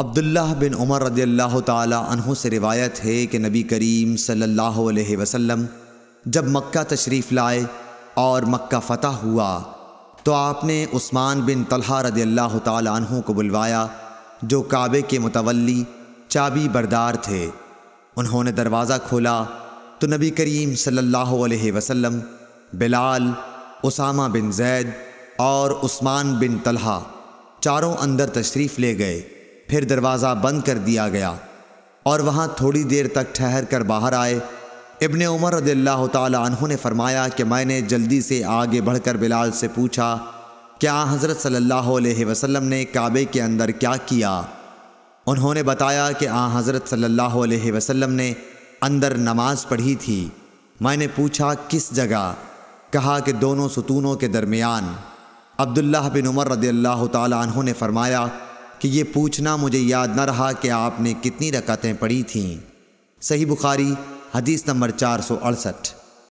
عبداللہ بن عمر رضی اللہ تعالی عنہ سے روایت ہے کہ نبی کریم صلی اللہ علیہ وسلم جب مکہ تشریف لائے اور مکہ فتح ہوا تو آپ نے عثمان بن طلحہ رضی اللہ تعالی عنہ کو بلوایا جو کعبے کے متولی چابی بردار تھے انہوں نے دروازہ کھولا تو نبی کریم صلی اللہ علیہ وسلم بلال اسامہ بن زید اور عثمان بن طلحہ چاروں اندر تشریف لے گئے پھر دروازہ بند کر دیا گیا اور وہاں تھوڑی دیر تک ٹھہر کر باہر آئے ابن عمر رضی اللہ تعالیٰ عنہ نے فرمایا کہ میں نے جلدی سے آگے بڑھ کر بلال سے پوچھا کیا حضرت صلی اللہ علیہ وسلم نے کعبے کے اندر کیا کیا انہوں نے بتایا کہ آ حضرت صلی اللہ علیہ وسلم نے اندر نماز پڑھی تھی میں نے پوچھا کس جگہ کہا کہ دونوں ستونوں کے درمیان عبداللہ بن عمر رضی اللہ تعالیٰ عنہ نے فرمایا کہ یہ پوچھنا مجھے یاد نہ رہا کہ آپ نے کتنی رکعتیں پڑھی تھیں صحیح بخاری حدیث نمبر چار سو اڑسٹھ